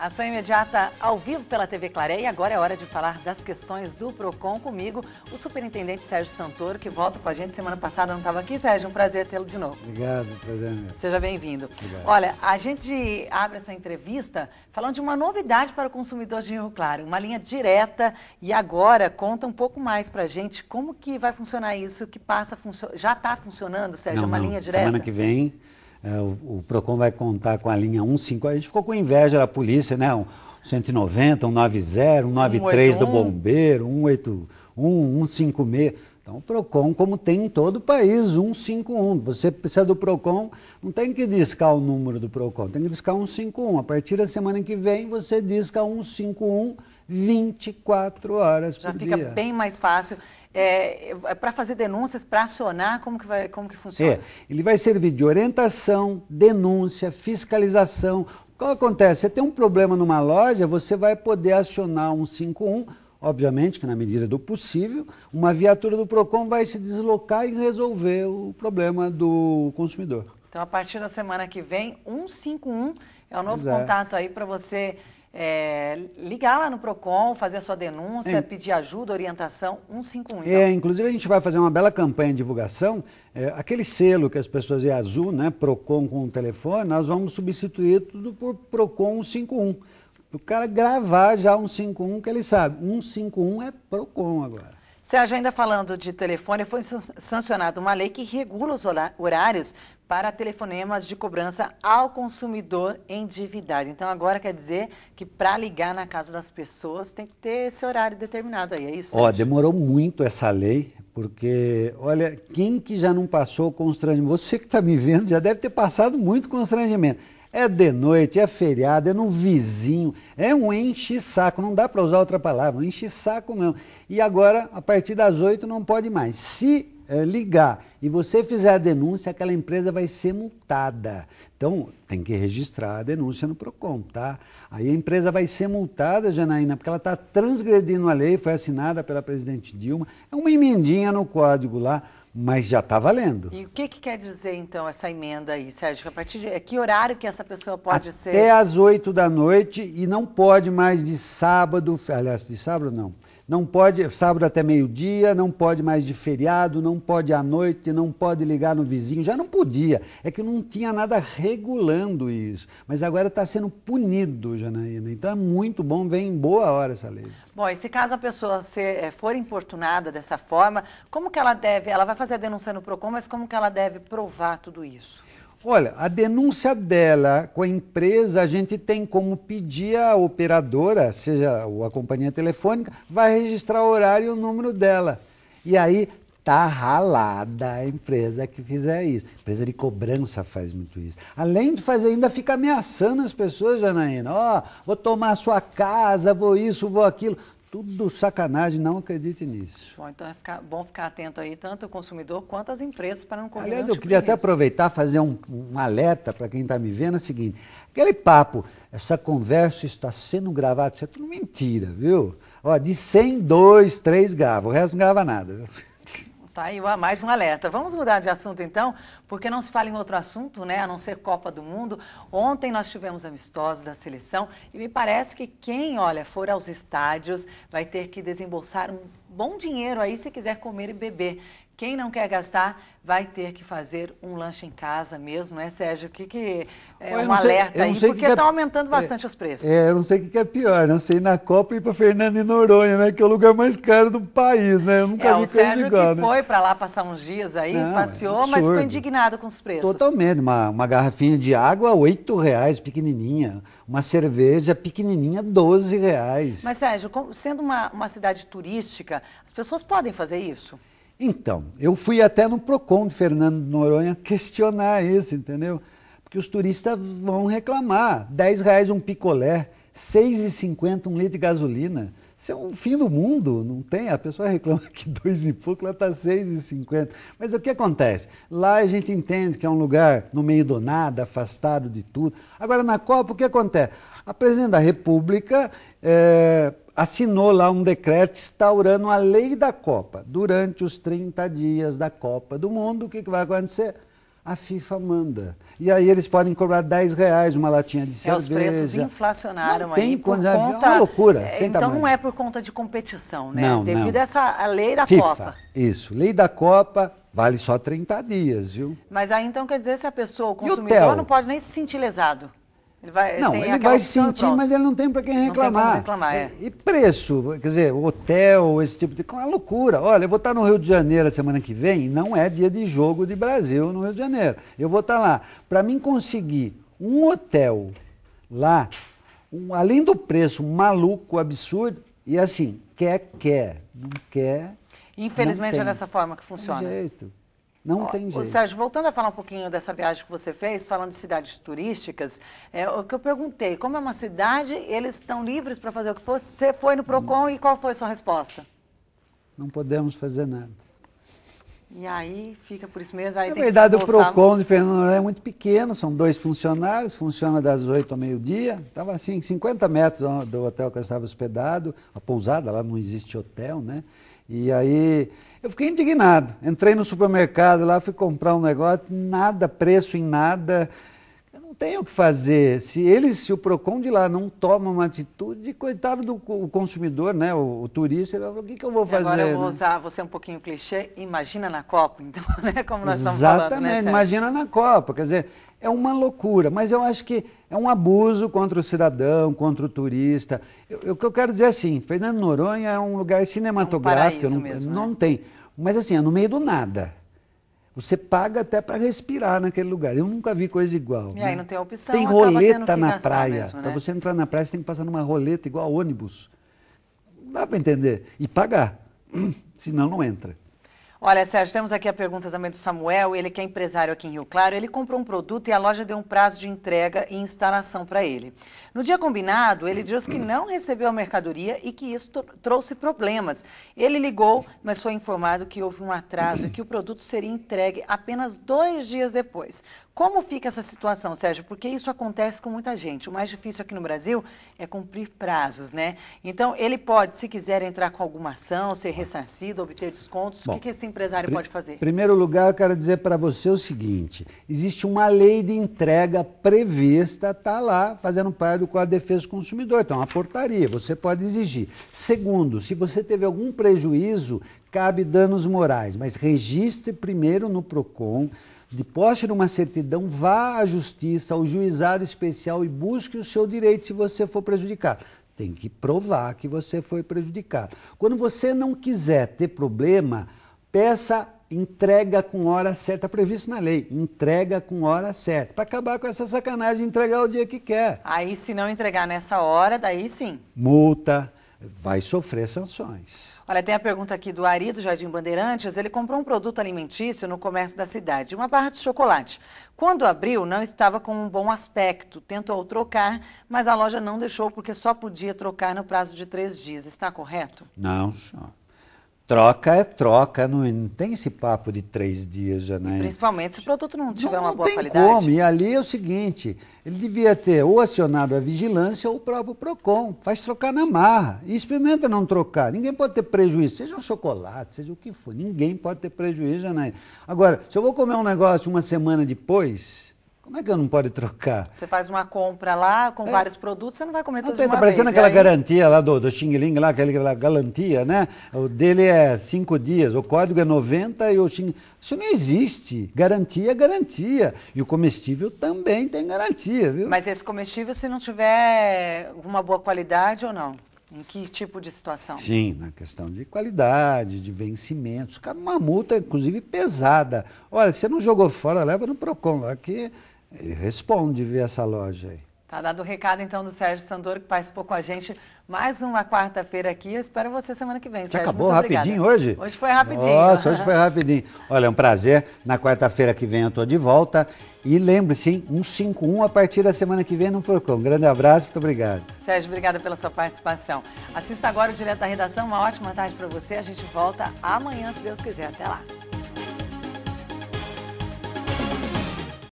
Ação imediata ao vivo pela TV Claré e agora é hora de falar das questões do PROCON comigo, o superintendente Sérgio Santoro, que volta com a gente semana passada, não estava aqui. Sérgio, um prazer tê-lo de novo. Obrigado, prazer é mesmo. Seja bem-vindo. Olha, a gente abre essa entrevista falando de uma novidade para o consumidor de Rio Claro, uma linha direta e agora conta um pouco mais para a gente como que vai funcionar isso, que passa, funcio... já está funcionando, Sérgio, não, uma não. linha direta? Semana que vem é, o, o, PROCON vai contar com a linha 150. A gente ficou com inveja da polícia, né? Um 190, 190, 193 do bombeiro, 181, 156. Então, o PROCON, como tem em todo o país, 151. Você precisa do PROCON, não tem que discar o número do PROCON, tem que discar 151. A partir da semana que vem, você disca 151 24 horas Já por dia. Já fica bem mais fácil é, é para fazer denúncias, para acionar, como que, vai, como que funciona? É, ele vai servir de orientação, denúncia, fiscalização. O que acontece? Você tem um problema numa loja, você vai poder acionar um 51, obviamente que na medida do possível, uma viatura do PROCON vai se deslocar e resolver o problema do consumidor. Então, a partir da semana que vem, 151 é o novo é. contato aí para você é, ligar lá no PROCON, fazer a sua denúncia, pedir ajuda, orientação, 151. É, então. É, inclusive a gente vai fazer uma bela campanha de divulgação, é, aquele selo que as pessoas é azul, né, PROCON com o telefone, nós vamos substituir tudo por PROCON 151. O cara gravar já 151 que ele sabe, 151 é PROCON agora. Sérgio, ainda falando de telefone, foi sancionada uma lei que regula os horários para telefonemas de cobrança ao consumidor endividado. Então, agora quer dizer que para ligar na casa das pessoas tem que ter esse horário determinado aí, é isso? Ó, demorou muito essa lei, porque, olha, quem que já não passou constrangimento? Você que está me vendo já deve ter passado muito constrangimento é de noite, é feriado, é no vizinho, é um enche-saco, não dá para usar outra palavra, um enche-saco mesmo. E agora, a partir das oito não pode mais. Se é, ligar e você fizer a denúncia, aquela empresa vai ser multada. Então, tem que registrar a denúncia no PROCON, tá? Aí a empresa vai ser multada, Janaína, porque ela está transgredindo a lei, foi assinada pela presidente Dilma, é uma emendinha no código lá, mas já está valendo. E o que, que, quer dizer, então, essa emenda aí, Sérgio? A partir de é, que horário que essa pessoa pode Até ser? Até às 8 da noite e não pode mais de sábado, aliás, de sábado não, não pode, sábado até meio-dia, não pode mais de feriado, não pode à noite, não pode ligar no vizinho. Já não podia. É que não tinha nada regulando isso. Mas agora está sendo punido, Janaína. Então é muito bom, vem em boa hora essa lei. Bom, e se caso a pessoa eh, for importunada dessa forma, como que ela deve? Ela vai fazer a denúncia no PROCON, mas como que ela deve provar tudo isso? Olha, a denúncia dela com a empresa, a gente tem como pedir a operadora, seja a companhia telefônica, vai registrar o horário e o número dela. E aí tá ralada a empresa que fizer isso. A empresa de cobrança faz muito isso. Além de fazer, ainda fica ameaçando as pessoas, Janaína. Ó, oh, vou tomar a sua casa, vou isso, vou aquilo tudo sacanagem, não acredite nisso. Bom, então é ficar, bom ficar atento aí, tanto o consumidor quanto as empresas, para não correr Aliás, eu tipo queria até aproveitar, fazer um, um alerta para quem está me vendo, é o seguinte, aquele papo, essa conversa está sendo gravada, isso é tudo mentira, viu? Ó, de 100, 2, 3 grava, o resto não grava nada, viu? Tá aí mais um alerta. Vamos mudar de assunto então, porque não se fala em outro assunto, né, a não ser Copa do Mundo. Ontem nós tivemos amistosos da seleção e me parece que quem, olha, for aos estádios vai ter que desembolsar um bom dinheiro aí se quiser comer e beber. Quem não quer gastar vai ter que fazer um lanche em casa mesmo, né, Sérgio? O que, que é Ué, um sei, alerta aí? Porque está é... Tá aumentando é, bastante é, os preços. É, eu não sei o que, é pior, não né? sei na Copa ir para Fernando e Noronha, né? Que é o lugar mais caro do país, né? Eu nunca é, vi coisa Sérgio igual. Que né? foi para lá passar uns dias aí, não, é passeou, mas ficou indignado com os preços. Totalmente. Uma, uma garrafinha de água, oito reais, pequenininha. Uma cerveja pequenininha, doze reais. Mas, Sérgio, sendo uma, uma cidade turística, as pessoas podem fazer isso? Então, eu fui até no PROCON de Fernando Noronha questionar isso, entendeu? Porque os turistas vão reclamar. 10 reais um picolé, 6,50 um litro de gasolina. Isso é um fim do mundo, não tem? A pessoa reclama que dois e pouco, lá está 6,50. Mas o que acontece? Lá a gente entende que é um lugar no meio do nada, afastado de tudo. Agora, na Copa, o que acontece? A presidente da República é, assinou lá um decreto instaurando a lei da Copa. Durante os 30 dias da Copa do Mundo, o que, que vai acontecer? A FIFA manda. E aí eles podem cobrar 10 reais uma latinha de cerveja. É, os preços inflacionaram não aí. Tem por conta... É uma loucura. É, então tamanho. não é por conta de competição, né? Não, Devido não. a essa lei da FIFA, Copa. Isso, lei da Copa, vale só 30 dias, viu? Mas aí então quer dizer se a pessoa, o consumidor, o não pode nem se sentir lesado. Ele vai, não, ele vai sentir, pronto. mas ele não tem para quem reclamar. Não tem reclamar é. e, preço, quer dizer, hotel, esse tipo de coisa, é uma loucura. Olha, eu vou estar no Rio de Janeiro a semana que vem, não é dia de jogo de Brasil no Rio de Janeiro. Eu vou estar lá. Para mim conseguir um hotel lá, um, além do preço maluco, absurdo, e assim, quer, quer, não quer. Infelizmente não é dessa forma que funciona. De jeito. Não tem jeito. Ô, Sérgio, voltando a falar um pouquinho dessa viagem que você fez, falando de cidades turísticas, é, o que eu perguntei, como é uma cidade, eles estão livres para fazer o que for? Você foi no PROCON não. Hum. e qual foi a sua resposta? Não podemos fazer nada. E aí fica por isso mesmo. Aí Na verdade, o PROCON de Fernando Noronha é muito pequeno, são dois funcionários, funciona das 8 ao meio-dia. Estava assim, 50 metros do hotel que eu estava hospedado, a pousada, lá não existe hotel, né? E aí eu fiquei indignado. Entrei no supermercado lá, fui comprar um negócio, nada, preço em nada tem o que fazer. Se eles, se o PROCON de lá não toma uma atitude, coitado do consumidor, né? O, o turista, ele vai falar, o que, que eu vou fazer? Agora eu né? vou né? usar você um pouquinho clichê, imagina na Copa, então, né? Como nós Exatamente, estamos falando. Né, Exatamente, né, imagina na Copa. Quer dizer, é uma loucura, mas eu acho que é um abuso contra o cidadão, contra o turista. O que eu quero dizer é assim, Fernando Noronha é um lugar é cinematográfico, um não, mesmo, não né? tem. Mas assim, é no meio do nada. Você paga até para respirar naquele lugar. Eu nunca vi coisa igual. E né? aí não tem opção. Tem roleta na praia. Né? Para você entrar na praia, você tem que passar numa roleta igual a ônibus. Não dá para entender. E pagar. Senão não entra. Olha, Sérgio, temos aqui a pergunta também do Samuel, ele que é empresário aqui em Rio Claro, ele comprou um produto e a loja deu um prazo de entrega e instalação para ele. No dia combinado, ele diz que não recebeu a mercadoria e que isso trouxe problemas. Ele ligou, mas foi informado que houve um atraso e que o produto seria entregue apenas dois dias depois. Como fica essa situação, Sérgio? Porque isso acontece com muita gente. O mais difícil aqui no Brasil é cumprir prazos, né? Então, ele pode, se quiser, entrar com alguma ação, ser ressarcido, obter descontos. Bom, o que esse empresário pode fazer? Em primeiro lugar, eu quero dizer para você o seguinte: existe uma lei de entrega prevista, está lá, fazendo parte do Código de Defesa do Consumidor. Então, é uma portaria, você pode exigir. Segundo, se você teve algum prejuízo, cabe danos morais, mas registre primeiro no PROCON de posse de uma certidão, vá à justiça, ao juizado especial e busque o seu direito se você for prejudicado. Tem que provar que você foi prejudicado. Quando você não quiser ter problema, peça entrega com hora certa, previsto na lei, entrega com hora certa, para acabar com essa sacanagem de entregar o dia que quer. Aí, se não entregar nessa hora, daí sim. Multa, vai sofrer sanções. Olha, tem a pergunta aqui do Ari, do Jardim Bandeirantes. Ele comprou um produto alimentício no comércio da cidade, uma barra de chocolate. Quando abriu, não estava com um bom aspecto. Tentou trocar, mas a loja não deixou porque só podia trocar no prazo de três dias. Está correto? Não, senhor. Troca é troca, não tem esse papo de três dias, Janaína. principalmente se o produto não tiver não, uma boa qualidade. Não tem como, e ali é o seguinte, ele devia ter ou acionado a vigilância ou o próprio PROCON, faz trocar na marra, e experimenta não trocar, ninguém pode ter prejuízo, seja um chocolate, seja o que for, ninguém pode ter prejuízo, Janaína. Agora, se eu vou comer um negócio uma semana depois, como é que eu não pode trocar? Você faz uma compra lá com é. vários produtos, você não vai comer tudo de uma tá parecendo vez, aquela aí... garantia lá do, do Xing Ling, lá, aquela garantia, né? O dele é cinco dias, o código é 90 e o Xing... Isso não existe. Garantia é garantia. E o comestível também tem garantia, viu? Mas esse comestível, se não tiver uma boa qualidade ou não? Em que tipo de situação? Sim, na questão de qualidade, de vencimentos. Uma multa, inclusive, pesada. Olha, você não jogou fora, leva no PROCON. Aqui ele responde via essa loja aí. Tá dado o recado, então, do Sérgio Sandoro, que participou com a gente mais uma quarta-feira aqui. Eu espero você semana que vem, Você Sérgio, acabou rapidinho hoje? Hoje foi rapidinho. Nossa, hoje foi rapidinho. Olha, é um prazer. Na quarta-feira que vem eu tô de volta. E lembre-se, 151 a partir da semana que vem no Procon. Um grande abraço, muito obrigado. Sérgio, obrigada pela sua participação. Assista agora o Direto da Redação. Uma ótima tarde para você. A gente volta amanhã, se Deus quiser. Até lá.